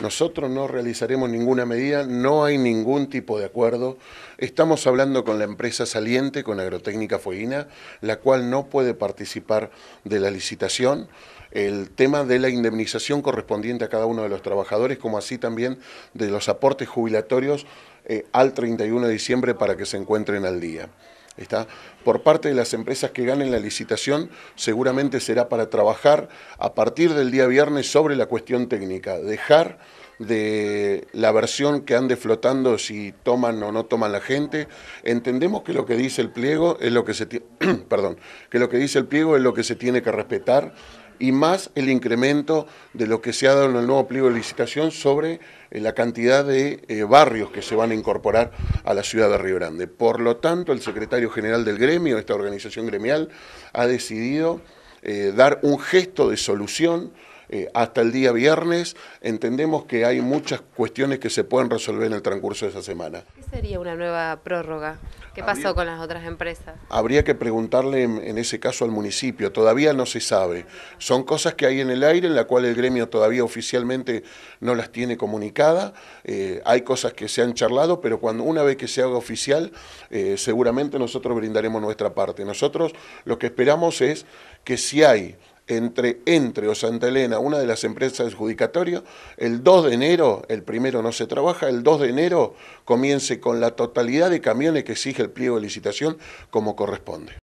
Nosotros no realizaremos ninguna medida, no hay ningún tipo de acuerdo. Estamos hablando con la empresa saliente, con Agrotécnica Fueguina, la cual no puede participar de la licitación. El tema de la indemnización correspondiente a cada uno de los trabajadores, como así también de los aportes jubilatorios eh, al 31 de diciembre para que se encuentren al día. ¿está? Por parte de las empresas que ganen la licitación, seguramente será para trabajar a partir del día viernes sobre la cuestión técnica, dejar de la versión que ande flotando si toman o no toman la gente. Entendemos que lo que dice el pliego es lo que se perdón, que lo que dice el pliego es lo que se tiene que respetar y más el incremento de lo que se ha dado en el nuevo pliego de licitación sobre eh, la cantidad de eh, barrios que se van a incorporar a la ciudad de Río Grande. Por lo tanto, el secretario general del gremio, esta organización gremial, ha decidido eh, dar un gesto de solución eh, hasta el día viernes. Entendemos que hay muchas cuestiones que se pueden resolver en el transcurso de esa semana. ¿Qué sería una nueva prórroga? ¿Qué pasó con las otras empresas? Habría que preguntarle en, ese caso al municipio, todavía no se sabe. Son cosas que hay en el aire, en la cual el gremio todavía oficialmente no las tiene comunicada. Eh, hay cosas que se han charlado, pero cuando una vez que se haga oficial, eh, seguramente nosotros brindaremos nuestra parte. Nosotros lo que esperamos es que si hay entre Entre o Santa Elena, una de las empresas judicatorio, el 2 de enero, el primero no se trabaja, el 2 de enero comience con la totalidad de camiones que exige el pliego de licitación como corresponde.